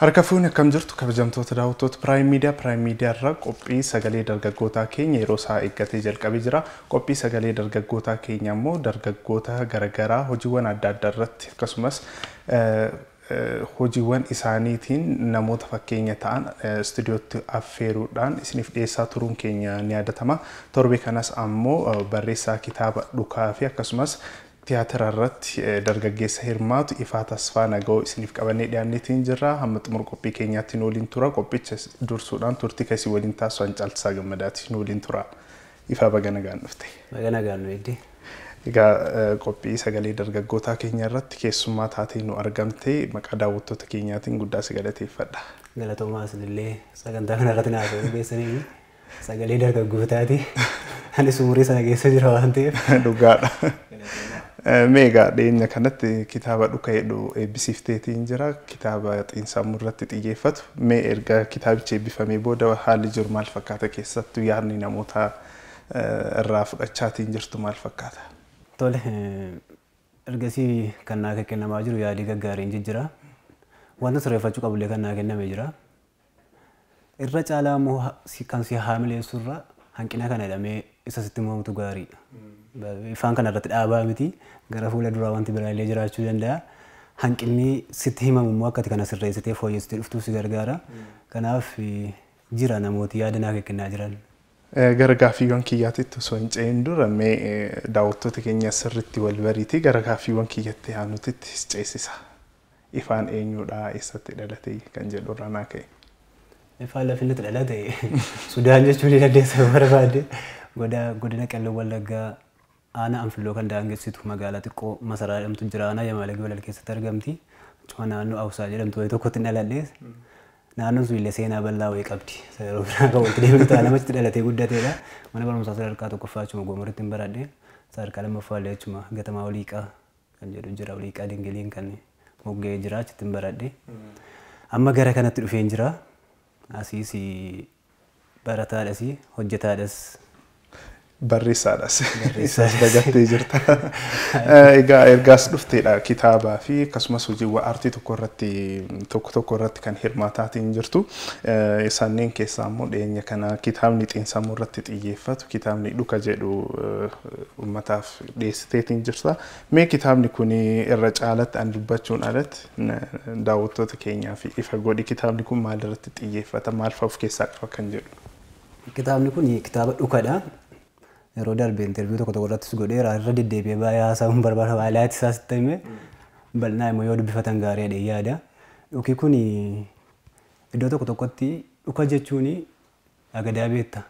Harka fuuni akkam jirtu kabajamtoota daawwattoota Piraayim Miidiyaa. Piraayim Miidiyaa irra qophii sagalee dargaggootaa keenya yeroo isaa eeggatee jalqabee jira. Qophii sagalee dargaggootaa keenya immoo dargaggoota garaagaraa hojiiwwan adda addaa irratti akkasumas hojiiwwan isaaniitiin namoota fakkeenya ta'an istuudiyootti affeeruudhaan isiniif dhiyeessaa turuun keenya ni yaadatama. Torbee kanas ammoo barreessaa kitaaba dhukaa fi akkasumas tiyaatira irratti dargaggeessa hirmaatu ifaa tasfaa naga'oo isiniif qabannee dhiyaanneetiin jirra. Hamma xumur qophii keenyaatti nu waliin tura. Qophicha dursuudhaan turtii keessi waliin taasisu hancaalchisaa gammadaati nu waliin tura. Ifaa bagana gaan dhufte. Bagana gaan nu eegdee. Egaa qophii sagalee dargaggootaa keenya irratti keessummaa taatee nu argamte maqaa daawwattoota keenyaatiin guddaa si galateeffadha. Galatomaa isinillee sagantaa kanarratti naaf geessanii sagalee dargaggootaati. Anis umurii sana keessa jira waan ta'eef. Dhugaadha. Meegaa dhiyeenya kanatti kitaaba dhuka jedhu eebbisiifteetiin jira. Kitaaba xiinsammuu irratti xiyyeeffatu. Mee erga kitaabichi eebbifamee booda haalli jiru maal fakkaata keessattuu yaadni namoota irraa fudhachaatiin jirtu maal fakkaata? Tole, ergasii kan naa kennamaa jiru yaadii gaggaariin jijjira. Wanta sirreeffachuu qabullee kan naa kenname jira. Irra caalaa immoo kan si haamileessu irra hanqina kana jedhamee isa sitti muhamtu gaariidha. ifaan kana irratti dhaabaa miti gara fuula duraa wanti biraa illee jiraachuu danda'a. Hanqinni sitti himamu immoo akkati kana sirreessitee fooyyessitee dhuftuuf si gargaara. Kanaaf jira namooti yaada naa kennaa jiran. Eh, gara gaaffiiwwan kiyyaatitti osoo hin ce'in dura mee eh, daawwattoota keenya sirriitti wal bariitii gara gaaffiiwwan kiyyatti haanutitti ceesisa. Ifaan eenyuudhaa eessatti dhalate kan jedhu irraa naa ka'e. Ifaan lafinatti Sudaan jechuun dandeessa barbaade godina Qelloo Wallaggaa aanaa anfilloo kan daangessitu magaalaa xiqqoo masaraa jedhamtu jira. Aanaa Yamaalee Gabalal keessatti argamti. Cuma naannoo Awusaa jedhamtu wayi tokkotti dhaladhees. Naannoon sun illee seenaa bal'aa wayii qabdi. Yeroo biraa kan walitti deebiin ta'a namichi dhalatee guddateedha. Mana barumsaa sadarkaa tokkoffaa cuma gomoritti hin baradhe. Sadarkaa lammaffaa illee cuma gatamaa oliiqaa kan jedhu jira. Oliiqaa dingiliin kan mogga'ee jira achitti hin baradhe. Amma gara kanatti dhufeen jira. Asiis barataadhas hojjetaadhas barreessaadhas. Barreessaas dagattee jirta. Egaa ergaas dhufteedha kitaabaa fi akkasumas hojiiwwan artii tokko irratti tokko tokko irratti kan hirmaataatiin jirtu. isaanneen keessaa immoo dhiyeenya kana kitaabni xiinsammuu irratti xiyyeeffatu kitaabni dhuka jedhu uummataaf dhiyeessiteetiin jirta. Mee kitaabni kun irra caalatti an dubbachuun alatti daawwattoota keenyaa fi ifa godhi kitaabni kun maalirratti xiyyeeffata maal fa'uuf keessaa qaba kan jedhu. Kitaabni kun kitaaba dhukadha. yeroo darbe interviu tokko tokko irrattis godheera irra deddeebi'ee baay'ee haasa'uun barbaada haalaayit isaas himee bal'inaa immoo yoo dubbifatan gaariidha yaada. Dhuki kun iddoo tokko tokkotti dhuka jechuun agadaa beekta.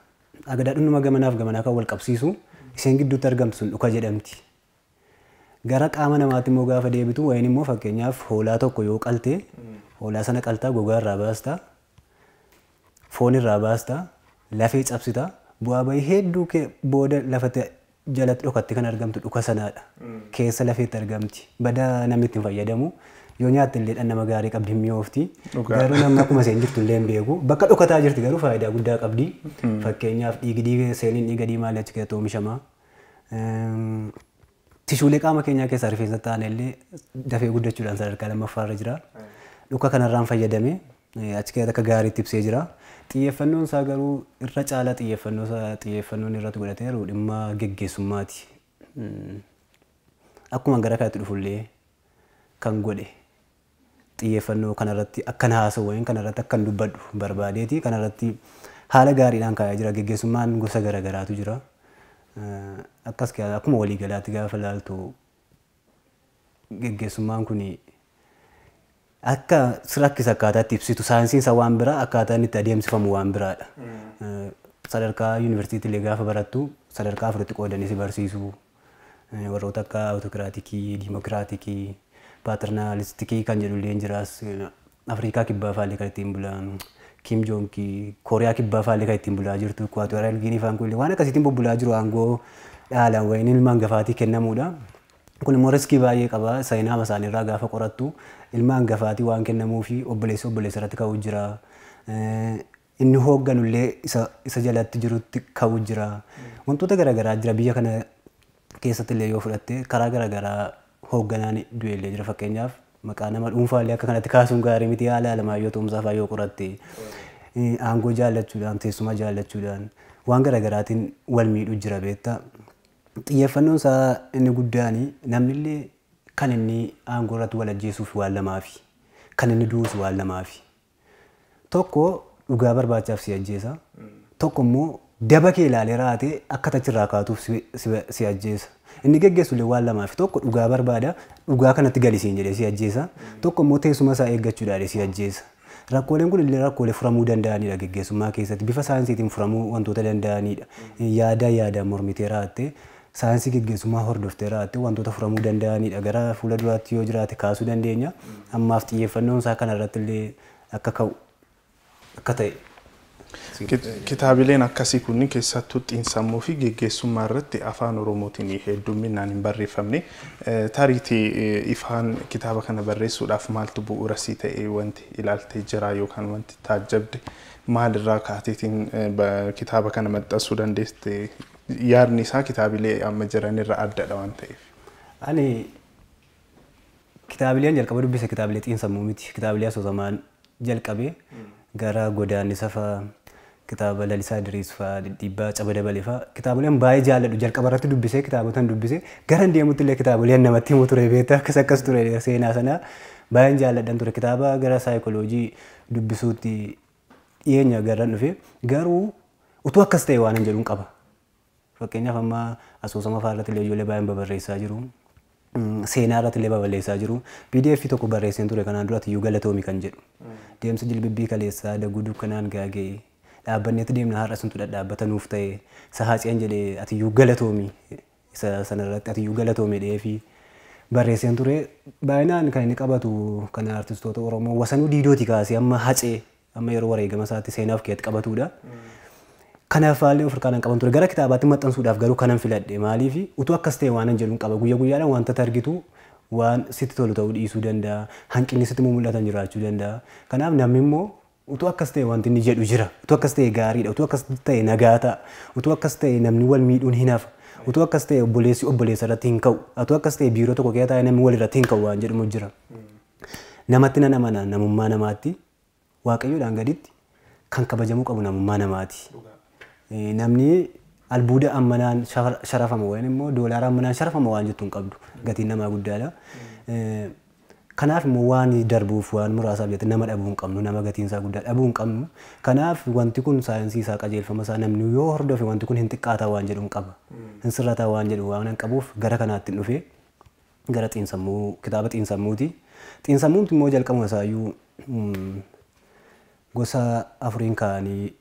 Agadaa dhunduma gamanaaf gamanaa kan wal qabsiisu isheen gidduutti argamtu dhuka jedhamti. Gara qaama namaatti immoo gaafa deebitu waan immoo fakkeenyaaf hoolaa tokko yoo qaltee hoolaa sana qaltaa gogaa irraa baastaa foon irraa baastaa lafee cabsitaa bu'aa bahii hedduu booda lafate jalatti dhokatti kan argamtu dhuka sanaadha. Mm. Keessa lafeetti argamti. Badaa namni ittiin fayyadamu yoo nyaatte illee nama gaarii qabdi mi'oofti. Garuu namni akkuma isheen jirtu illee hin beeku. Bakka dhokataa jirti garuu faayidaa guddaa qabdi. Mm. Fakkeenyaaf dhiigi dhiiga seeliin dhiiga achi keessatti oomishama. Ehm, tishuulee qaama keenyaa keessaa rifeensa ta'an illee dafee guddachuudhaan sadarkaa lammaffaarra jiraa. Dhuka kanarraan fayyadame eh, achi keessatti akka gaariitti ibsee jira. Xiyyeeffannoon isaa garuu irra caalaa xiyyeeffannoon irratti godhatee jiru dhimma geggeessummaati. Hmm. Akkuma gara kanatti dhufullee kan godhe xiyyeeffannoo kanarratti akkan haasawwaniin kanarratti akkan dubbadhu barbaadeeti kanarratti haala gaariidhaan kaa'ee jira. Geggeessummaan gosa garaatu jira. Akkas akkuma waliigalaatti gaafa ilaaltu gaggeessummaan kun akka rakkis akkaataa itti ibsitu saayinsiinsa waan biraa akkaataa inni itti adeemsifamu waan biraadha. Hmm. Eh, sadarkaa yuunivarsiitiilee gaafa barattu sadarkaa afuritti qoodanii si barsiisu eh, warroota akka awutokiraatikii, diimokiraatikii, paaternaalistikii kan jedhullee jiraas eh, Afrikaa kibbaa faallee kan ittiin bulaan Kim Jong ki Kooriyaa kibbaa faallee kan ittiin bulaa jirtu, Kuwaatooriyaal Giinii faan kun waan akkasiitiin bubbulaa jiru aangoo dhaalaan wayiin ilmaan gafaatii kennamuudha. Kun immoo riskii baay'ee qaba. Saayiinaa masaaniirraa gaafa qorattu ilma hangafaatii waan kennamuufi obboleessa obboleessa irratti ka'uu jiraa Inni hoogganullee isa jalatti jirutti ka'uu jiraa Wantoota garaagaraa jira biyya kana keessatti illee yoo fudhatte karaa garaagaraa hoogganaan du'ellee jira fakkeenyaaf maqaa nama dhuunfaallee akka kanatti kaasuun gaarii miti haala yoo ta'umsaa fa'aa yoo qoratte aangoo jaallachuudhaan teessuma jaallachuudhaan waan garaagaraatiin wal miidhuu jira beektaa. xiyyeeffannoon isaa inni guddaan namnillee kan inni aangoo irratti walajjeesuuf waan lamaafi kan inni du'us waan lamaafi. Tokko dhugaa barbaachaaf si ajjeesa. daba kee ilaalee akka kaatuuf si ajjeesa. Inni waan tokko dhugaa barbaada dhugaa kanatti galisiin jedhee si ajjeesa. Tokko teessuma isaa eeggachuudhaalee si ajjeesa. Rakkooleen kun illee rakkoolee furamuu danda'anidha geggeessummaa keessatti bifa saayinsiitiin furamuu wantoota danda'anidha. Yaada yaadaan mormitee raattee saayinsii gaggeessummaa hordoftee raate wantoota furamuu danda'anidha. Gara fuula duraatti yoo jiraate kaasuu dandeenya. Ammaaf xiyyeeffannoon isaa kanarratti illee akka ka'u akka ta'e. Kitaabileen akkasii kunni keessattuu xiinsammuu fi geggeessummaa irratti afaan Oromootiin hedduminaan hin barreeffamne. Eh, tariitii eh, ifaan kitaaba kana barreessuudhaaf maaltu bu'uurasii ta'e wanti ilaaltee jira yookaan wanti maal maalirraa kaateetiin eh, kitaaba kana maxxansuu dandeeste. yaadni isaa kitaabilee amma jiranirraa addadha waan ta'eef. Ani kitaabileen jalqaba dubbise kitaabilee xiinsammuu miti kitaabilee asoosamaan jalqabee gara godaannisa fa'aa kitaaba Lalisaa Diriis fa'aa dhibba caba dabale fa'aa kitaabileen baay'ee jaalladhu jalqaba irratti dubbisee kitaabotan dubbisee gara deemutti illee kitaabileen namatti himu ture beektaa akkas akkas ture seenaa sanaa baay'een jaalladhan ture kitaaba gara saayikoloojii dubbisuutti dhiyeenya garaan dhufe garuu utuu akkas ta'e waan hin jedhuun qaba. Fakkeenyaaf amma asoosama faarratti illee ijoollee baay'een babarreessaa jiru. Seenaa irratti illee baballeessaa jiru. PDF tokko barreesseen ture kanaan dura tiyyuu galatoomi kan jedhu. Deemsa jilbibbii kaleessaa daguu dukkanaan gaagee dhaabbanneetti deemna har'a suntu dhadhaabbatanuuf ta'e sahaaciyan jedhee atiyyuu galatoomi isa sanarratti atiyyuu galatoomi dheefi barreesseen ture baay'inaan kan inni qabatu kana artistoota Oromoo wasanuu diidooti kaasee amma hacee amma yeroo wareegama isaatti seenaaf keetti qabatudha. Kanaaf faallee of qaban ture. Gara kitaabaatti maxxansuudhaaf garuu kanan filadhe. Maaliif utuu akkas ta'e waan hin jedhuun qaba. guyyaadhaan argitu waan sitti tolu ta'uu dhiisuu danda'a. Hanqinni sitti mul'atan jiraachuu danda'a. Kanaaf namni immoo utuu akkas ta'e wanti inni jedhu jira. Utuu akkas ta'e gaariidha. Utuu akkas ta'e nagaa ta'a. Utuu akkas ta'e namni wal hin hafa. Utuu akkas ta'e obboleessi obboleessa irratti hin Utuu akkas ta'e biiroo tokko namni hin waan jedhamu kan kabajamuu qabu namummaa namaati. namni albuuda ammanaan sharafama wayaan immoo doolaara ammanaan sharafama waan jettuun qabdu gatiin namaa guddaadha. Kanaaf immoo waan darbuuf waan muraasaaf jette nama dhabuu hin qabnu nama gatiin isaa guddaa dhabuu hin qabnu. Kanaaf wanti kun saayinsii isaa qajeelfama isaa namni yoo hordofe wanti kun hin xiqqaataa waan jedhu hin qaba. Hin sirrataa waan jedhu waan hin qabuuf gara kanaatti hin dhufee gara xiinsammuu kitaaba xiinsammuuti. Xiinsammuun immoo jalqabuma isaayyuu gosa afuriin kaanii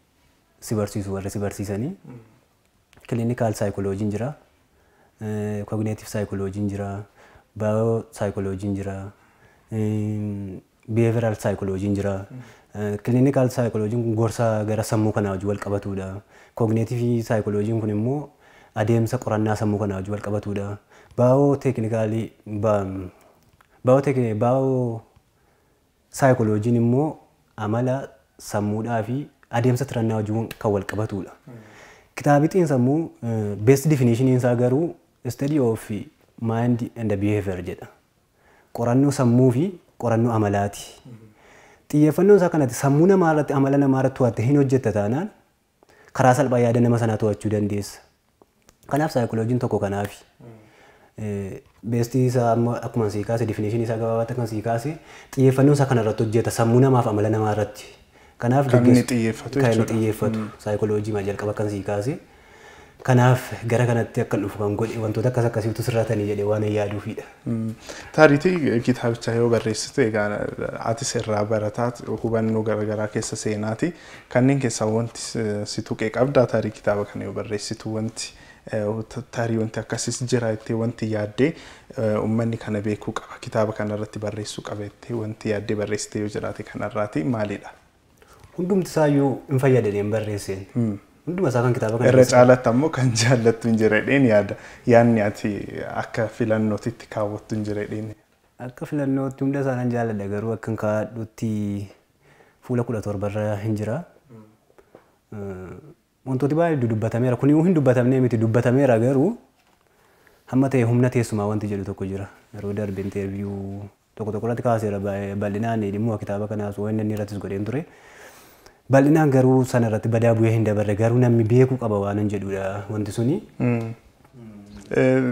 si barsiisu warra si barsiisanii. Kiliinikaal saayikolojiin jira. Kogneetiif saayikolojiin jira. Baayoo saayikolojiin jira. Biheeviraal saayikolojiin jira. Kiliinikaal saayikolojiin kun gorsa gara sammuu kanaa wal qabatudha. Kogneetiif saayikolojiin kun immoo adeemsa qorannaa sammuu kanaa wal qabatudha. Baayoo teeknikaalii baayoo saayikolojiin immoo amala sammuudhaa fi adeemsa tirannaa wajjin kan wal qabatudha. Kitaabitiin sammuu eh, beest definishiniin isaa garuu study of mind and behavior jedha. Qorannoo sammuu fi qorannoo amalaati. Xiyyeeffannoon isaa kanatti sammuu namaa irratti amala namaa irratti to'atte hin taanaan karaa salphaa yaada nama sanaa to'achuu dandeessa. Kanaaf saayikoloojiin tokko kanaafi. Eh, beestii isaa akkuma sii kaase defineeshinii isaa gabaabaa akka sii kaase xiyyeeffannoon isaa kanarratti hojjeta sammuu namaaf amala namaa irratti. Kanaaf kan inni xiyyeeffatu Kan inni xiyyeeffatu saayikoloojii maal jalqaba akkan sii kaase. Kanaaf gara kanatti akka dhufu kan godhe wantoota akkas akkasiitu sirratanii jedhee waan yaaduufidha. Taaritii kitaabichaa yoo barreessite egaa atis irraa barataat hubannoo garaagaraa keessa seenaati. Kanneen keessaa wanti si tuqee qabdaa taarii kitaaba kana yoo barreessitu wanti taarii wanti akkasis jira jettee wanti yaaddee uummanni kana beekuu qaba kitaaba kanarratti barreessuu qaba jettee wanti yaaddee barreessite yoo jiraate kanarraati maalidha? Hundumtisaa iyyuu hin fayyadaniin barreesseen. Hunduma isaa kan kitaaba kana irra caalatti ammoo kan jaallattu hin jedhedheen yaada yaadni ati akka filannootitti kaawwattu hin jedhedheen. Akka filannootti hunda isaa kan jaalladha garuu akka hin kaadhutti fuula kudha torbarra hin jira. Wantooti baay'ee dubbatameera kun hin dubbatamne miti dubbatameera garuu hamma ta'e humna teessumaa wanti jedhu tokko jira yeroo darbe interviyuu tokko balina. kaaseera bal'inaan dhimmoo kitaaba kanaas waan ni irrattis godheen ture. bal'inaan garuu sana irratti badaa bu'ee hin dabarre garuu namni beeku qaba waan jedhuudha wanti suni. Hmm. Eh,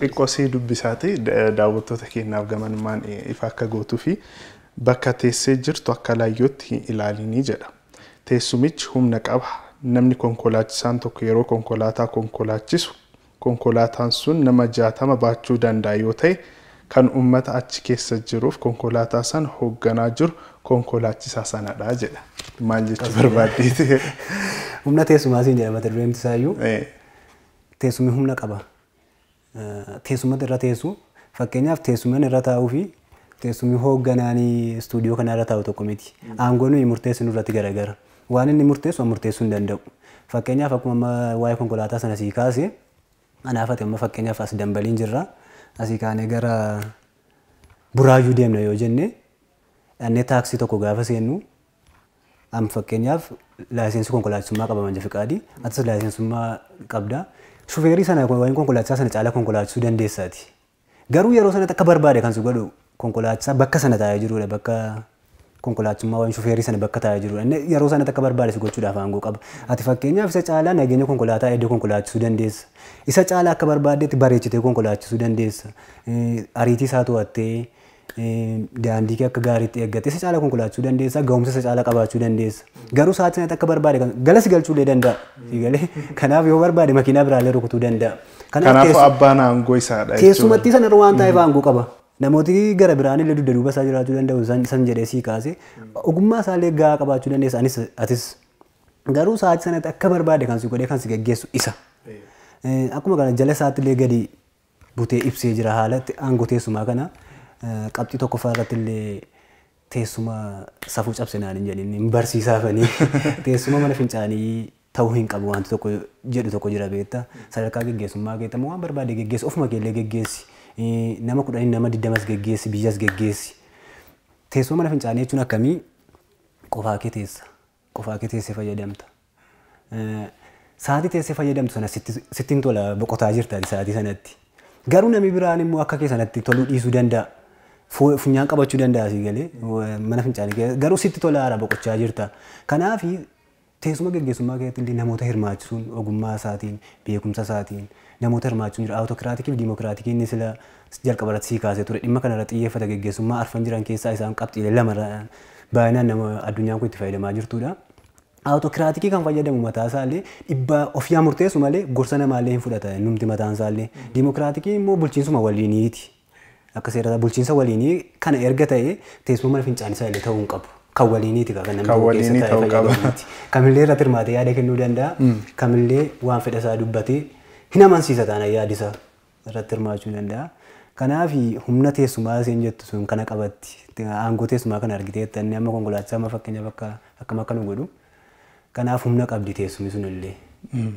Xiqqoosii dubbisaati daawwattoota keenyaaf gamanumaan maan eh, ifa akka gootuu fi bakka teessee jirtu akka laayyootti ilaalinii jedha. Teessumichi humna qaba namni konkolaachisaan tokko yeroo konkolaataa konkolaachisu konkolaataan sun nama jaatama baachuu danda'a yoo ta'e kan uummata achi keessa jiruuf konkolaataa san hoogganaa jiru konkolaachisaa sanadha jedha. Maal jechuu barbaaddeeti? Humna teessumaa siin jedha mata dureen isaayyuu. Teessumni humna qaba. Teessuma irra teessu fakkeenyaaf teessumaan irra taa'uu fi teessumni hoogganaanii istuudiyoo kana irra taa'u tokko miti. Aangoon nuyi murteessu nurratti garagara. Waan inni murteessu waan murteessuu hin danda'u. Fakkeenyaaf akkuma waa'ee konkolaataa sana sii kaase anaafate amma fakkeenyaaf as dambaliin jirra. asii kaanee gara buraayuu deemna yoo jenne dhannee taaksii tokko gaafa seennu am fakkeenyaaf laayisensii konkolaachisummaa qaba manja fiqaadii atas laayisensummaa qabdaa shufeerii sanaa waan konkolaachisaa sana caalaa konkolaachisuu dandeessaati garuu yeroo sanatti akka barbaade kan si godhu konkolaachisaa bakka sana taa'ee jirudha bakka konkolaachumaa waan shufeerii sana bakka taa'ee jiru. Inni yeroo sana akka barbaades gochuudhaaf aangoo qaba. Ati fakkeenyaaf isa caalaa nageenya konkolaataa iddoo konkolaachisuu dandeessa. Isa caalaa akka barbaaddeetti bareechitee konkolaachisuu dandeessa. Ariitii isaa to'attee daandii akka gaariitti eeggattee isa caalaa konkolaachisuu dandeessa. Ga'umsa isa caalaa qabaachuu dandeessa. Garuu sa'aatii sanatti akka barbaade galas galchuu illee danda'a. Kanaaf yoo barbaade makiinaa biraallee rukutuu danda'a. Kanaaf abbaan aangoo isaadha. Keessumattii sana irra waan taa'eef aangoo qaba. namooti gara biraan illee dugda duuba isaa jiraachuu danda'u san jedhee sii kaase ogummaa isaallee gaa qabaachuu dandeessa anis atis garuu sa'aatii sanatti akka barbaade kan si godhee kan si geggeessu isa akkuma jala isaatti illee gadi butee ibsee jira haala aangoo teessumaa kana qabxii tokko fa'aa irratti illee teessuma safuu cabsinaan hin jedhin hin fanii teessuma mana fincaanii ta'uu hin qabu wanti tokko jedhu tokko jira beektaa sadarkaa geggeessummaa keettamu waan barbaade geggeessu ofuma keellee geggeessi. Eh, nama kudhanii nama digdamas geggeessi biyyaas geggeessi. Teessuma mana fincaanii jechuun akkamii qofaa kee teessa. Qofaa kee teessee fayyadamta. Eh, sa'aatii teessee fayyadamtu sana sitti tolaa tola boqotaa jirta sa'aatii sanatti. Garuu namni biraan immoo akka kee sanatti toluu dhiisuu danda'a. Funyaan qabachuu danda'a si eh, mana fincaanii garuu sitti tolaadha boqochaa jirta. Kanaaf teessuma gaggeessummaa keessatti illee namoota hirmaachisuun ogummaa isaatiin beekumsa isaatiin namoota hirmaachisuun jira awutokiraatikii fi inni sila irratti sii kaasee ture dhimma kanarratti xiyyeeffata gaggeessummaa arfan jiran keessaa isaan baay'inaan nama addunyaan kun itti fayyadamaa jirtudha. Awutokiraatikii kan fayyadamu mataasaa illee dhibbaa ofiyyaa murteessu malee gorsa namaallee hin fudhata numti mataansaa immoo bulchiinsuma waliiniiti bulchiinsa waliinii kana illee kan waliiniiti kan namni waliinii ta'uu qaba. Kamillee irratti hirmaatee yaada kennuu danda'a. Hmm. Kamillee waan fedha isaa dubbatee hin amansiisa taana yaadi isaa irratti hirmaachuu danda'a. Kanaaf humna teessumaa isheen jettu sun kana qabatti aangoo teessumaa kana argiteetta inni amma konkolaachisaa amma fakkeenyaaf akka akkam akka nu godhu kanaaf humna qabdi teessumi sun illee. Hmm.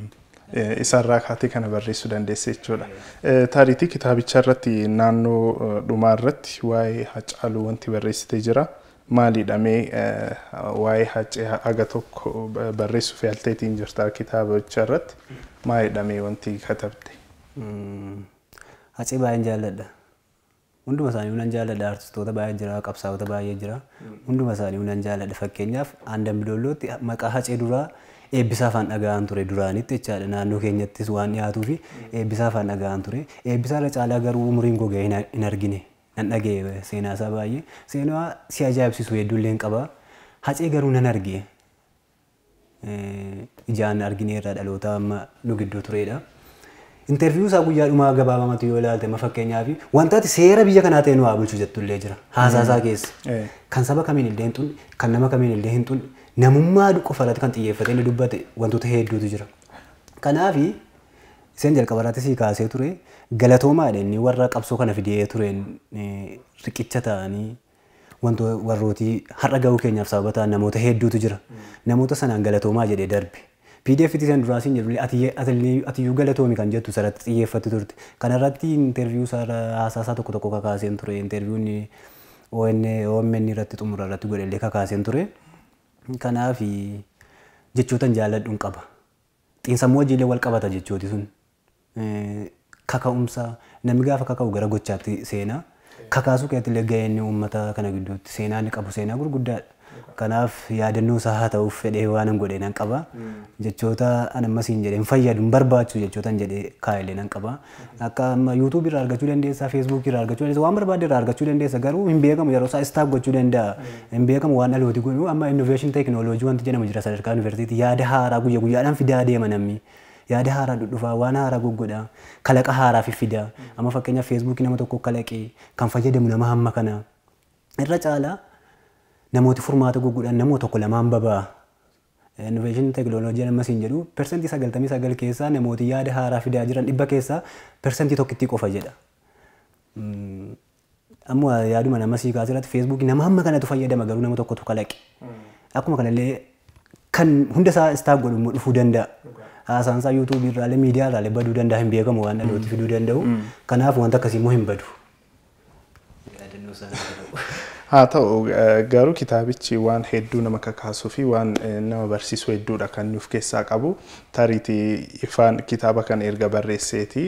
Eh, isarraa kaatee kana barreessuu dandeesse jechuudha. Eh, Taaritii kitaabichaa irratti naannoo eh, dhumaa irratti waa'ee Hacaaluu wanti barreessitee jira. Maal maalidhamee eh, waa'ee haccee haga tokko eh, barreessu fe'alteetiin jirta kitaabichaa irratti maalidhamee wanti katabde? Hmm. Haccee baay'een jaalladha. hundumaa isaanii nan jaalladha. Artistoota baay'ee jira, qabsaa'ota baay'ee jira. hundumaa isaanii nan jaalladha. Fakkeenyaaf Aandan Biloollootti maqaa hacee duraa eebbisaa dhaga'aan ture duraanitti jechaadha. Naannoo keenyattis waan dhiyaatuu fi eebbisaa dhaga'aan ture. Eebbisaa irra caalaa garuu umriin gogee hin argine. nan dhaga'e seenaa isaa baay'ee. Seenaa si ajaa'ibsiisu hedduulleen qaba. Hacee garuu nan arge. Ijaan argineerra dhaloota amma nu gidduu turedha. Interviiyuu isaa guyyaa dhumaa gabaabamatu yoo ilaalte ma fakkeenyaaf wanta ati seera biyya kanaa ta'e nu haa bulchu jettullee jira haasaasaa keessa. Kan saba kamiin illee hin xunne kan nama kamiin illee hin xunne namummaa qofa irratti kan xiyyeeffatee inni dubbate wantoota hedduutu jira. Kanaaf iseen jalqaba irratti si kaasee ture galatoomaadha inni warra qabsoo kana fidee tureen riqicha ta'anii wanto warrooti har'a ga'uu keenyaaf sababa ta'an namoota hedduutu jira. Namoota sanaan galatoomaa jedhee darbe. PDF itti san duraasiin jedhu atiyyuu galatoomi kan jettu sarratti xiyyeeffatti turte. Kanarratti interviyuu haasaasaa tokko tokko kakaaseen ture. Interviyuun OMN irratti xumura irratti godhellee kakaaseen ture. Kanaaf jechootan jaaladhuun qaba. Xiinsammuu hojiilee wal qabata jechooti sun. kaka'umsa namni gaafa kaka'u gara gochaatti seenaa kakaasuu keessatti lagga inni uummata kana gidduutti seenaa inni qabu seenaa gurguddaadha. Kanaaf yaadannoo isaa haa ta'uuf fedhee waan an godhe nan qaba. Jechoota an ammasiin jedhee hin fayyadu hin barbaachisu jechoota hin jedhee kaa'ilee nan qaba. Akka amma yuutuub irraa argachuu dandeessa, feesbuuk irraa argachuu dandeessa, waan barbaade irraa argachuu dandeessa garuu hin beekamu yeroo isaa istaak gochuu danda'a. Hin beekamu waan dhalooti godhu amma innoveeshin teekinooloojii wanti jedhamu jira sadarkaa yuunivarsiitii yaada haaraa guyya guyyaadhaan fidaa deema namni. yaada haaraa dudhufaa waan haaraa goggodhaa kalaqa haaraa fi fidaa amma fakkeenyaaf feesbuukii nama tokko kalaqee kan fayyadamu nama hamma kanaa irra caalaa namooti furmaata goggodhaan namoo tokko lamaan babaa innovation teknooloojiin ammas hin jedhu persentii sagaltamii sagal keessaa namooti yaada haaraa fidaa jiran dhibba keessaa persentii tokkittii qofa jedha. Mm, amma yaaduma nama sii kaasirratti feesbuukii nama hamma kanatu fayyadama garuu nama tokkotu kalaqe. Mm. Akkuma kanallee kan hunda isaa istaak godhu dhufuu danda'a. haasaansaa yuutuubiirraalee miidiyaarraalee baduu danda'a hin beekamu waan dhalooti fiduu danda'u. Kanaaf wanta akkasii immoo hin badu. Haa ta'u garuu kitaabichi waan hedduu nama kakaasuu fi waan nama barsiisu hedduudha kan nuuf keessaa qabu. Tariitii ifaan kitaaba kan erga barreesseeti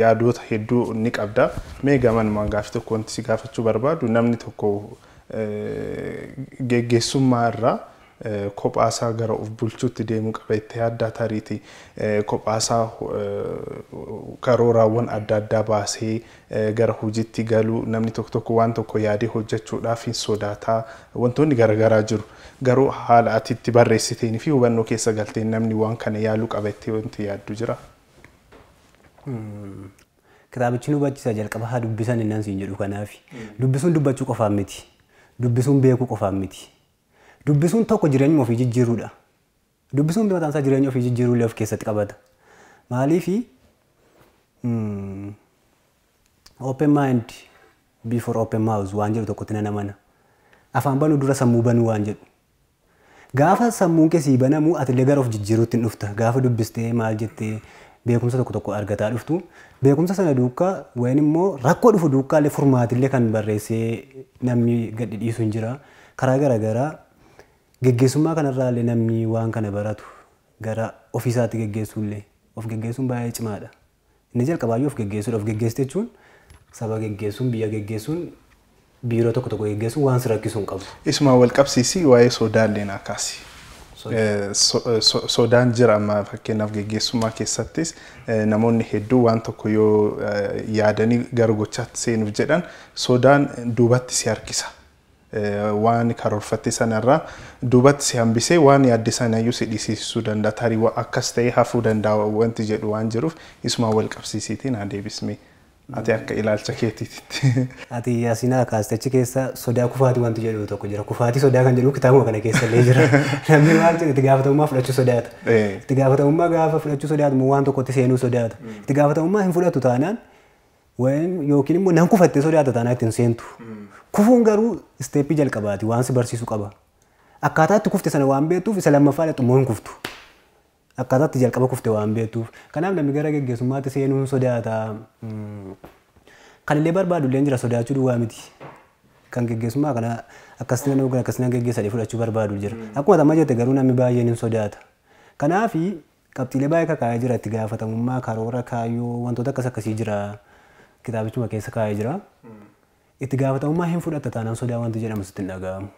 yaadota hedduu ni qabda. Mee gaman maan gaafi tokko wanti si gaafachuu barbaadu namni tokko geggeessummaa irraa kophaasaa gara of bulchuutti deemuu qaba itti addaa tariiti kophaasaa karooraawwan adda addaa baasee gara hojiitti galuu namni tokko tokko waan tokko yaadee hojjechuudhaaf hin sodaataa wantoonni garaa jiru garuu haala ati itti barreessiteenii fi hubannoo keessa galtee namni waan kana yaaluu qaba itti wanti yaaddu jira. Kitaabichi nu hubachiisa jalqaba haa dubbisan innan siin jedhu kanaaf dubbisuun dubbachuu qofaan miti dubbisuun beekuu qofaan miti. Dubbisuun tokko jireenya ofii jijjiiruudha. Dubbisuun mataan isaa jireenya ofii jijjiiruu illee of keessatti qabata. Maaliif hmm, open mind before open mouth waan jedhu tokkotti nan amana. Afaan banuu dura sammuu banuu waan jedhu. Gaafa sammuun keessii banamuu atillee gara of jijjiiruutti hin dhufta. Gaafa dubbistee maal jettee beekumsa tokko tokko argataa dhuftu. Beekumsa sana duukaa wayin immoo rakkoo dhufu duukaa illee kan barreessee namni gadhi dhiisu hin jira. Karaa garaagaraa Gaggeessummaa illee namni waan kana baratu gara ofiisaatti gaggeessuullee of gaggeessuun baay'ee cimaadha. Inni jalqabaayyuu of gaggeessuudha. Of gaggeessu jechuun saba gaggeessuun biyya gaggeessuun biiroo tokko tokko gaggeessuun waan si rakkisuun qabu. Isuma wal qabsiisii waa'ee sodaa illee naa kaasi. Sodaan jira amma fakkeenyaaf gaggeessummaa keessattis namoonni hedduu waan tokko yoo yaadanii gara gochaatti seenuuf jedhan sodaan duubatti si harkisa. waan karoorfatte sanarraa duubatti si hambisee waan yaadde sanayyuu si dhiisisuu danda'a tarii akkas ta'ee hafuu danda'a wanti jedhu waan jiruuf isuma wal qabsiisiitiin haa adeebisme ati akka ilaalcha keetiitti. Ati asiin asinaa kaastechi keessa sodaa kufaatii wanti jedhu tokko jira. Kufaatii sodaa kan jedhu kitaabuma kana keessa illee jira. Namni waan jedhu itti gaafatamummaa fudhachuu sodaata. Itti gaafatamummaa gaafa fudhachuu sodaatu waan tokkotti seenuu sodaata. Itti gaafatamummaa hin fudhatu taanaan yookiin immoo nan kufatte sodaata taanaa ittiin seentu. Kufuun garuu isteeppii jalqabaati waan si barsiisu qaba. Akkaataa itti kufte sana waan beektuuf isa lammaffaa xummoo hin kuftu. Akkaataa itti jalqaba kufte waan beektuuf. Kanaaf namni gara geggeessummaatti seenuun sodaata. Mm. Kan illee barbaadu illee jira sodaachuu duwwaa miti. Kan geggeessummaa kana akkasitti nama gara akkasitti geggeessanii fudhachuu barbaadu jira. Mm. Akkuma amma jette garuu namni baay'een hin sodaata. Kanaafi qabxiilee baay'ee kakaa'ee jira itti gaafatamummaa karoora kaayyoo wantoota akkas akkasii jira kitaabichuma keessa kaa'ee itti gaafatamummaa hin fudhatta taanaan sodaa wanti jedhamu sitti hin dhaga'amu.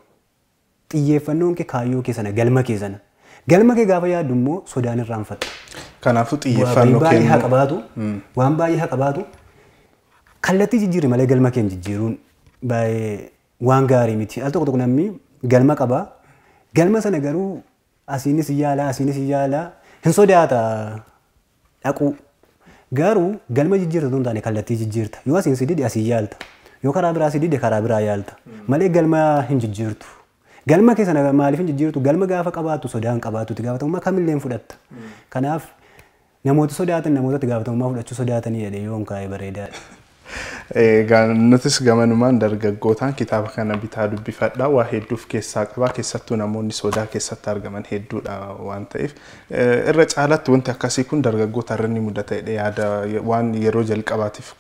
Xiyyeeffannoon kee kaayyoo kee sana galma kee sana galma kee gaafa yaaddu immoo sodaan irraa hinfatta. Kanaafuu xiyyeeffannoo kennu. Waan qabaatu waan baay'ee haa qabaatu kallattii jijjiirri malee galma keenya jijjiiruun baay'ee waan gaarii miti. Al tokko tokko namni galma qabaa. galma sana garuu asiinis yaalaa asiinis yaalaa hin sodaata dhaquu garuu galma jijjiirta tun taane kallattii jijjiirta yoo asiin sididi asii yaalta. yoo karaa biraa si karaa biraa yaalta malee galma hin jijjiirtu. Galma keessa maaliif hin jijjiirtu galma gaafa qabaattu sodaan qabaattutti gaafatamummaa kamillee hin fudhatta. Mm. Kanaaf namoota sodaatan namootatti gaafatamummaa fudhachuu sodaatanii yoo yoon bareedaadha. nutis gamanumaan dargaggootaan kitaaba kana bitaa dubbifadha waa hedduuf keessaa qabaa keessattuu namoonni sodaa keessatti argaman hedduudha waan ta'eef irra caalatti wanti akkasii kun dargaggoota irratti mudata jedhee yaada waan yeroo jalqabaatiif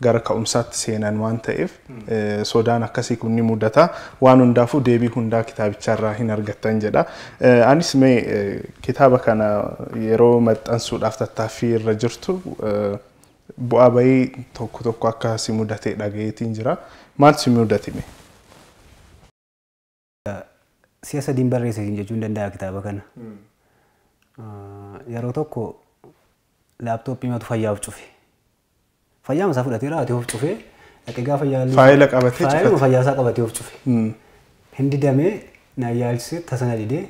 gara ka'umsaatti seenan waan ta'eef sodaan akkasii kun ni mudata waan hundaafuu deebii hundaa kitaabicharraa hin argattan jedha anis mee kitaaba kana yeroo maxxansuudhaaf tattaaffii irra jirtu bu'aa bayii tokko tokko akka si mudatee dhagayeetiin jira. Maal si mudatime? Si'a sadiin barreessisin jechuun danda'a kitaaba kana. Yeroo tokko laaptooppii maatu fayyaaf cufe. Fayyaa masaa fudhatee raawwatee of cufee dhaqigaa fayyaa faayila qabatee fayyaa isaa qabatee of cufe. Hindi damee na yaalchise tasana didee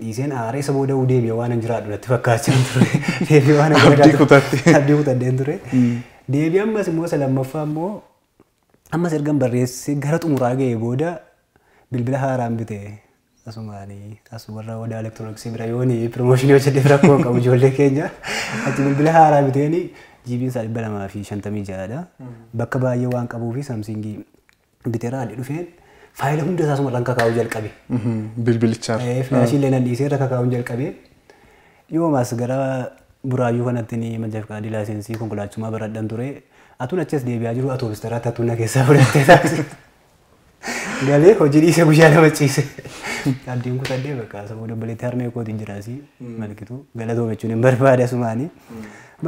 Dhiiseen aaree booda uu deebi'ee waan hin jiraadhu natti fakkaachaa ture. Deebi'ee waan hin Abdii kutatti. Abdii kutadheen ammas immoo isa lammaffaa ammas ergan barreessee gara xumuraa ga'ee booda bilbila haaraan bitee Asumaanii as warra elektirooniksii bira yooni piroomooshinii hojjetee rakkoo qabu ijoollee keenya achi bilbila haaraa biteeni Gp isaa dhibba lamaa fi shantamii Bakka baay'ee waan qabuufi samsiingii bitee raadii faayila hunda isaas marraan kakaa'uu jalqabe. Mhm, Bilbilichaa. Eh, Filaashii ah. leenaan dhiisee irra kakaa'uu kabi. Yoo mas gara buraayyuu kanatti ni majjaaf qaadii laayinsensii konkolaachumaa baradhan ture. Atuun achas deebi'aa jiru atu obistaraatti atuun na keessaa fudhattee taasise. Galee hojii dhiise guyyaa lama ciise. Addiin kutadhee bakka sabuu dabaleetti harmee kootiin jiraasi malkitu hmm. galatoo jechuun hin barbaade asumaani.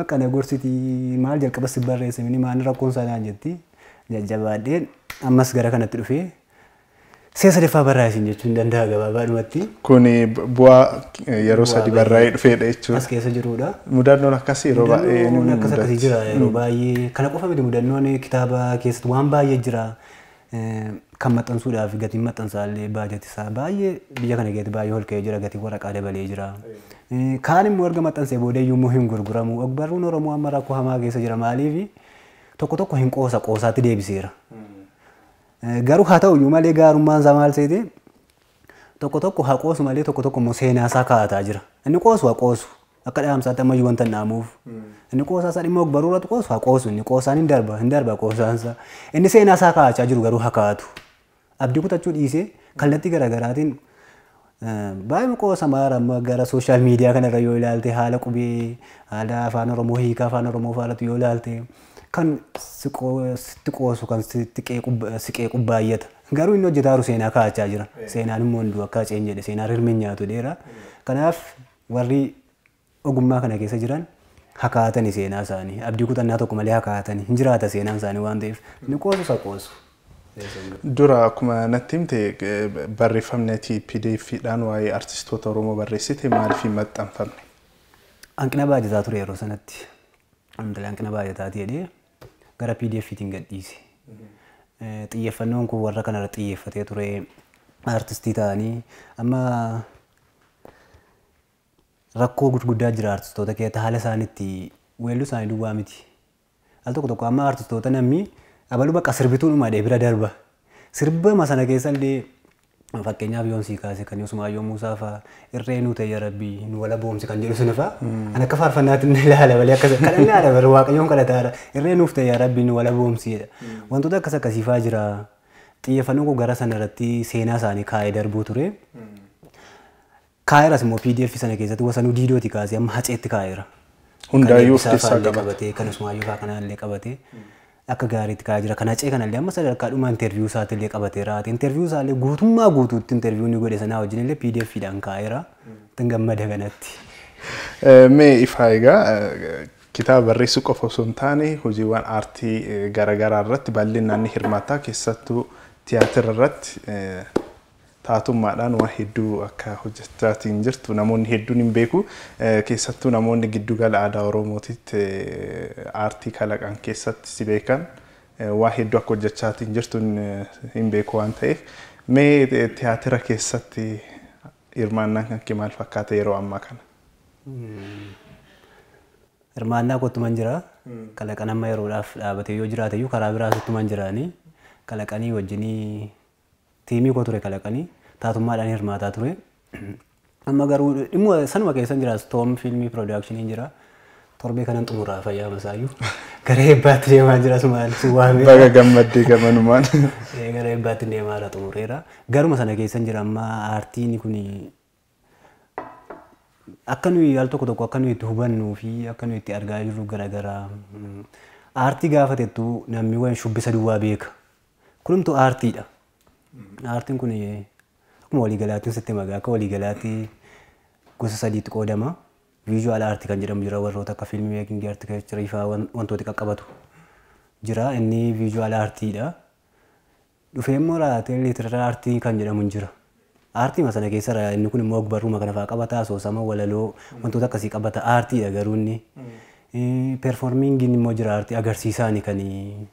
Bakka na hmm. gorsitii maal jalqabas barreesse mini maal rakkoon isaa jetti jajjabaadheen ammas gara kanatti dhufee seesa lafaa barraa'esin jechuun danda'a gabaabaadhumatti. Kuni bu'aa eh, yeroo sadi barraa'ee dhufeedha jechuudha. As keessa jirudha. Mudannoon akkasii yeroo baay'ee ni akkasii jira yeroo hmm. Kana qofa miti mudannoon eh, kitaaba keessatti waan baay'ee jiraa. Eh, kan maxxansuudhaaf gatiin maxxansaallee illee isaa baay'ee biyya kana keessatti baay'ee ol ka'ee jira gatii waraqaa dabalee jira. Kaan immoo erga maxxansee booda iyyuu hin gurguramu. Ogbarruun Oromoo amma rakkoo hamaa keessa jira maaliifi tokko tokko hin qoosa qoosaatti deebiseera. Hmm. Garuu haa ta'uyyuu malee gaarummaan isaa maal seetee tokko tokko haa qoosu malee tokko tokko immoo seenaa isaa kaa'ataa jira. Inni qoosu haa qoosu akka dhaamsaatti ammayyuu wanta hin dhaamuuf. Inni qoosaa isaa dhimma ogbaruurratti qoosu haa qoosu inni qoosaan hin darba hin darba qoosaan isaa. Inni seenaa isaa kaa'achaa jiru garuu haa kaa'atu. Abdii kutachuu dhiisee kallattii garaagaraatiin baay'ee qoosa maara gara sooshaal miidiyaa kanarra yoo ilaalte haala qubee haala afaan Oromoo hiikaa afaan Oromoo faalatu yoo ilaalte kan xiqqoosu kan siqee qubbaayyata. Garuu inni hojjetaaru seenaa kaa'achaa jira. Seenaan immoo hunduu akka ceen jedhe seenaan hirmi nyaatu dheera Kanaaf warri ogummaa kana keessa jiran hakaatani seenaa isaanii abdii kutannaa tokko malee hakaatani hin jiraata seenaan isaanii waan ta'eef ni qoosu isa qoosu. Dura akkuma natti himte barreeffamni ati PDF-dhaan waa'ee artistoota Oromoo barreessite maaliif hin maxxanfamne? Hanqina baajataa ture yeroo sanatti. Hanqina baajataa ta'ee gara PDFtiin gadhiise. Xiyyeeffannoon kun warra kanarratti xiyyeeffatee ture artistii ta'anii amma rakkoo guddaa jira artistoota keessatti haala isaaniitti weelluu isaanii duwwaa miti. Al tokko tokko amma artistoota namni abaluma qasirbituu dhumaadhee bira darba. Sirba masana keessa illee Fakkeenyaaf yoon sii kaase kan Yoosumaa yoo irree nu ta'e rabbii nu wala boomsi kan jedhu sana fa'aa kan akka faarfannaatti nu ilaala malee akkas kadhannaa dha bara waaqayyoon kadhataadha irree nuuf ta'e rabbii nu wala boomsiidha. Wantoota akkas akkasii fa'aa jira xiyyeeffannoon kun gara sana irratti seenaa isaanii kaa'ee darbuu ture. Kaayeeras immoo PDF sana keessatti wasanuu diidooti kaasee amma haceetti kaayeera. Hundaayyuu of keessaa qabate. Kan Yoosumaa yoo fa'aa illee qabate. akka gaariitti kaa'aa jira. Kana cee kanallee amma sadarkaadhuma interviyuu isaatiillee qabateera. Interviyuu isaallee guutummaa guutuutti interviyuu godhe sanaa wajjinillee PDF fiidhaan kaa'eera. Ittiin gammada kanatti. Eh, mee ifaa egaa eh, kitaaba barreessu qofa osoo hin taane hojiiwwan aartii garagaraa eh, irratti bal'inaan ni hirmaata keessattuu tiyaatira irratti taatummaadhaan waan hedduu akka hojjetaatiin jirtu namoonni hedduun hin beeku eh, keessattuu namoonni giddugala aadaa oromootitti eh, aartii kalaqan keessatti si beekan eh, waa hedduu akka hojjetaatiin jirtu hin beeku waan ta'eef mee tiyaatira keessatti hirmaannaan kan kee maal fakkaata yeroo ammaa kana? Hmm. Hirmaannaa kottuman jira. Hmm. Kalaqan amma yeroodhaaf dhaabatee yoo jiraate iyyuu karaa biraa kottuman jiraanii kalaqanii wajjinii tiimii koo ture kalaqanii taatummaadhaan hirmaataa ture. Amma garuu dhimma sanuma keessa jira stoom fiilmii piroodaakshiniin jiraa. Torbee kanan xumuraa fayyaa masaayyuu gara eebbaatti deemaa jira sumaalisi waamee. Baga gammaddee gamanumaan. Gara eebbaatti deemaa jira xumureera. Garuma sana keessa jira amma aartiin kun akka nuyi al tokko tokko akka nuyi itti hubannuu fi akka nuyi itti argaa jirru garaagaraa mm, aartii gaafatettu namni waan shubbisa duwwaa beeka. Kunimtuu aartiidha. Aartiin kun eh, akkuma waliigalaatti sitti magaa akka waliigalaatti gosa sadiitti qoodama. Viizuwaal aartii kan jedhamu jira warroota akka fiilmii meekingii aartikilcheerii fa'aa wantooti qaqqabatu jira. Inni viizuwaal aartiidha. Dhufee immoo raatee leetira aartii kan jedhamu jira. Aartiima sana keessa inni kun immoo barruuma kana fa'aa qabata asoosama walaloo wantoota akkasii qabata aartiidha garuu inni. Mm. Eh, Performiingiin immoo jira aartii agarsiisaanii kan eh,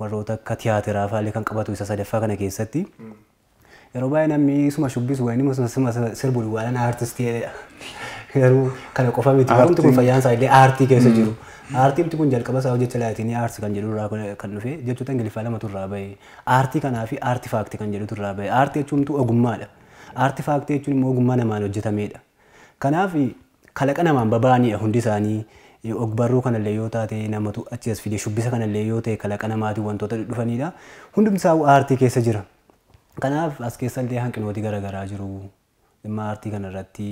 warroota akka tiyaatiraa fa'aalee kan qabatu isa sadaffaa kana keessatti. Hmm. Yeroo baay'ee namni isuma shubbisu inni isuma sirbu duwwaalan aartistiidha. Garuu kana qofa miti. Barumti kun fayyaan illee aartii keessa jiru. Aartiimti kun jalqaba isaa hojjecha laatinii aartii kan jedhu irraa kan dhufe jechoota ingiliffaa lamatu Aartii kanaa fi kan jedhutu irraa bahe. Aartii jechuun ogummaadha. jechuun immoo ogummaa namaan hojjetamedha. Kanaaf kalaqa namaan baba'anidha hundi isaanii. og ogbarruu kanallee yoo taatee namatu achi as fide shubbisa kanallee yoo ta'e kalaqa namaatiin wantoota dhufanidha. Hundumtisaa aartii keessa jira. Kanaaf as keessa illee hanqinooti garaagaraa jiru. artii aartii kanarratti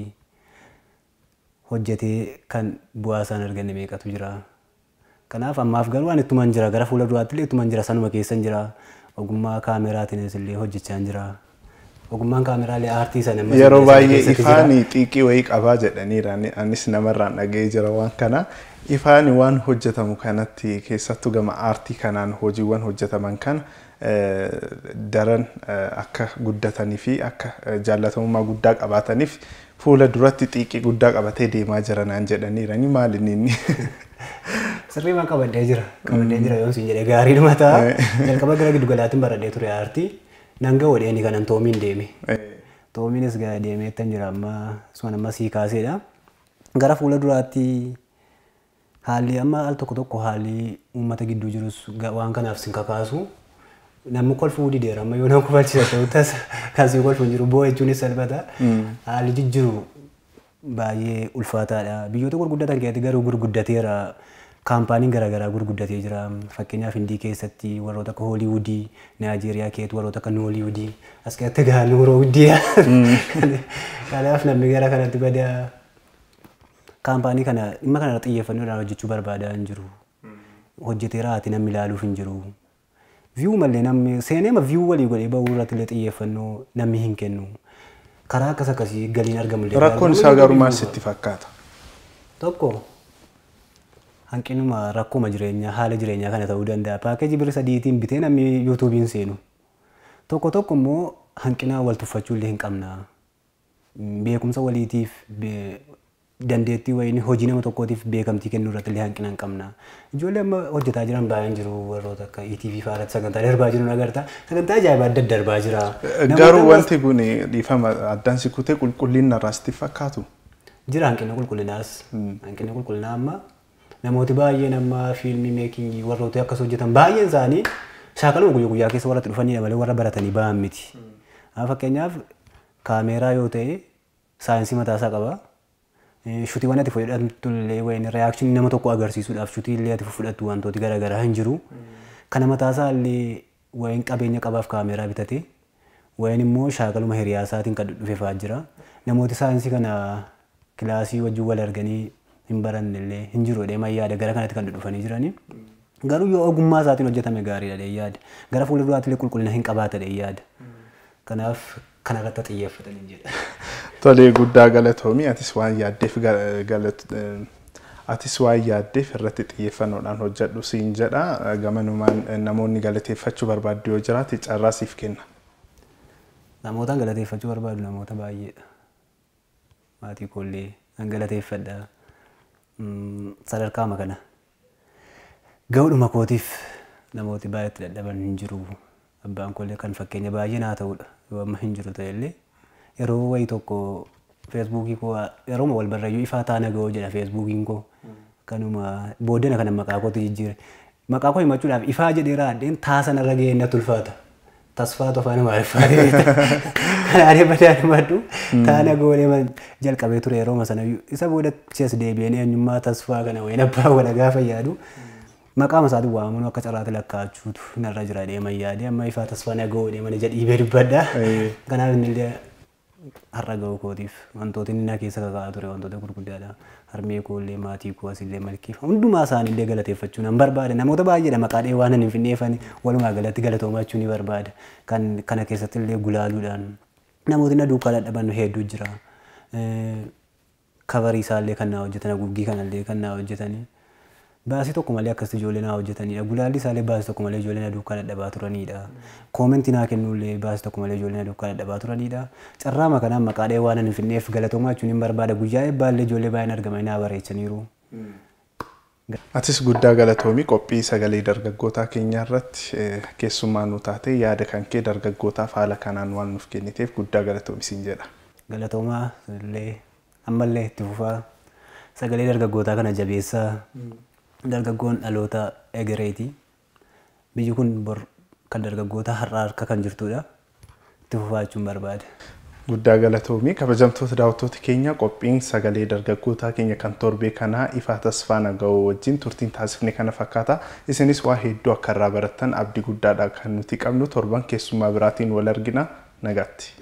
hojjetee kan bu'aa isaan arganne meeqatu jira. Kanaaf ammaaf garuu waan ittumaan jira. Gara fuula duraatti illee ittumaan jira. Sanuma keessan jira. Ogummaa kaameraatiinis illee hojjechaa jira. ogummaan kaameraale aartii sana yeroo baay'ee ifaan xiiqii wayii qabaa jedhaniira anis namarraan dhaga'ee jira waan kana ifaan waan hojjetamu kanatti keessattuu gama aartii kanaan hojiiwwan hojjetaman kan daran akka guddatanii fi akka jaallatamummaa guddaa qabaataniif fuula duratti xiiqii guddaa qabatee deemaa jira naan jedhaniira ni maal inni inni sirrii waan qabadhee jira qabadhee jira yoo isin jedhe gaarii dhuma ta'a jalqaba gara giddugalaatti baradhee ture aartii nanga wadheeni kanan toomiin deeme. Eh. Toomiinis deemeettan jira ammaa sun amma sii kaaseedha. Gara fuula duraatti haalli amma al tokko tokko haalli uummata gidduu jirus waan kanaaf sin kakaasu. Namni kolfuu dideera amma yoo nama kufalchiisa ta'utas kan sii kolfuun jiru boo'a jechuunis salphata. Hmm. Haalli jijjiiru baay'ee ulfaataadha. Biyyoota gurguddatan keessatti garuu gurguddateera. kaampaaniin garaagaraa gurguddatee jira. Fakkeenyaaf Hindii keessatti warroota akka Hooliwudii, Naajeeriyaa keessatti warroota akka aske as keessatti gahaa Noorowudii. Mm. Kanaaf namni gara kanatti badaa kaampaanii kana dhimma kanarra xiyyeeffannoodhaan hojjechuu barbaadaa hin jiru. Mm. Hojjeteeraa anjuru, namni ilaaluuf hin jiru. Viyuu mallee namni seeneema viyuu walii godhee bahuu irratti illee xiyyeeffannoo namni hin kennu. Karaa akkas akkasii galiin argamu illee. Rakkoon isaa garuu sitti fakkaata? Tokko hanqinuma rakkuma jireenyaa haala jireenyaa kana ta'uu danda'a. Paakeejii bira sadiitiin bitee namni yuutuubiin seenu. Tokko tokko immoo hanqina wal tuffachuu illee hin qabna. Beekumsa waliitiif dandeettii hojii nama tokkootiif beekamtii kennuu irratti illee hanqina hin qabna. Ijoollee amma hojjetaa jiran baay'een jiru warroota e sagantaa darbaa jiru Sagantaa adda darbaa jira. Garuu wanti kun dhiifama addaan qulqullinna itti fakkaatu. Jira qulqullinaas. namooti baay'een amma fiilmii meekingii warroota akkas hojjetan baay'een isaanii shaakaluma guyyaa guyyaa keessa warratti dhufanidha malee warra baratanii ba'an miti. Hmm. Fakkeenyaaf kaameeraa yoo ta'e saayinsii mataasaa qaba. Eh, shutiiwwan ati fudhattu illee wayini reaakshini nama tokko agarsiisuudhaaf shutii illee ati fudhattu wantooti garaa hin jiru. Hmm. Kana mataasaa illee wayin qabeenya qabaaf kaameeraa bitate. Wayin immoo shaakaluma hiriyyaa isaatiin kan dhufe fa'aa jira. Namooti saayinsii kanaa kilaasii wajjin wal arganii hin barannellee hin jiru jedhee mayyaa dha gara kanatti kan dhufanii jiranii. Garuu yoo ogummaa isaatiin hojjetame gaariidha dee yaada. Gara illee qulqullina hin qabaata dee yaada. Kanaaf kan irratti xiyyeeffatan hin jedha. Tolee guddaa galatoomii atis waan yaaddeef atis waan yaaddeef irratti xiyyeeffannoodhaan hojjedhu siin jedha. Gamanumaan namoonni galateeffachuu barbaaddu yoo jiraate carraa siif kenna. Namootaan galateeffachuu barbaadu namoota baay'eedha. Maatii koollee an galateeffadha. Mm, sadarkaa makana ga'uudhuma kootiif namooti baay'eetti dadhaban hin jiru. Abbaan kolee kan fakkeenya baay'inaa ta'udha. Yoo amma hin jiru ta'ellee yeroo wayi tokko feesbuukii koo yerooma wal barreeyyu ifaa taana ga'oo jedha feesbuukiin koo. Kanuma booddeen kana maqaa kootu jijjiire. Maqaa koo himachuudhaaf ifaa jedheera addeen taasana irra ga'ee natti ulfaata. tasfaatu afaan amaariffaatiin kanaanii badaan maddu taana goolee jalqabee ture yeroo masana isa boodachiis deebi'anii eenyummaa tasfaa kana wayii abbaa wala gaafa yaadu maqaa masaatiin waamamu akka carraatti lakkaachuutu narra jira deeman yaadee amma ifaa tasfaa na goo deemanii jedhiibee dubbadha kanaaf inni har'a ga'u kootiif wantoota inni na keessa kaka'aa ture wantoota gurguddaadha. harmee koollee maatii koo asillee malkeeffa hundumaa isaaniillee galateeffachuu nan barbaada namoota baay'eedha maqaadhee waan hin finneeffani walumaa galatti galatoomachuu ni barbaada kan kana keessatti illee gulaaluudhaan namooti na duukaa dadhaban hedduu jiraa kabarii isaallee kan naa hojjetan haguuggii kanallee kan naa hojjetanii. baasii tokko malee akkas ijoollee naa hojjetanidha. Gulaalli isaallee baasii tokko malee ijoollee naa dukkaana dhabaa turanidha. Koomenti naa kennullee baasii tokko malee ijoollee naa dukkaana dhabaa turanidha. Carraama kanaan maqaa dhahee waan hin finneef galatoomaa jechuun hin barbaada. Guyyaa eebbaallee ijoollee baay'een argamanii naa bareechaniiru. Atis guddaa galatoomii qophii sagalee dargaggootaa keenya irratti keessumaa nu taate yaada kan kee dargaggootaaf haala kanaan waan nuuf kenniteef guddaa galatoomi siin jedha. Galatoomaa illee ammallee itti fufaa sagalee dargaggootaa kana jabeessaa. dargaggoon dhaloota egereeti. Biyyi kun bor kan dargaggoota har'aa harka kan jirtudha. Itti fufaachuun barbaade. Guddaa galatoomii kabajamtoota daawwattoota keenya qophiin sagalee dargaggoota keenya kan torbe kanaa ifaa tasfaa nagahoo wajjin turtiin taasifne kana fakkaata. Isinis waa hedduu akka irraa barattan abdii guddaadha kan nuti qabnu torban keessumaa biraatiin wal argina Nagatti.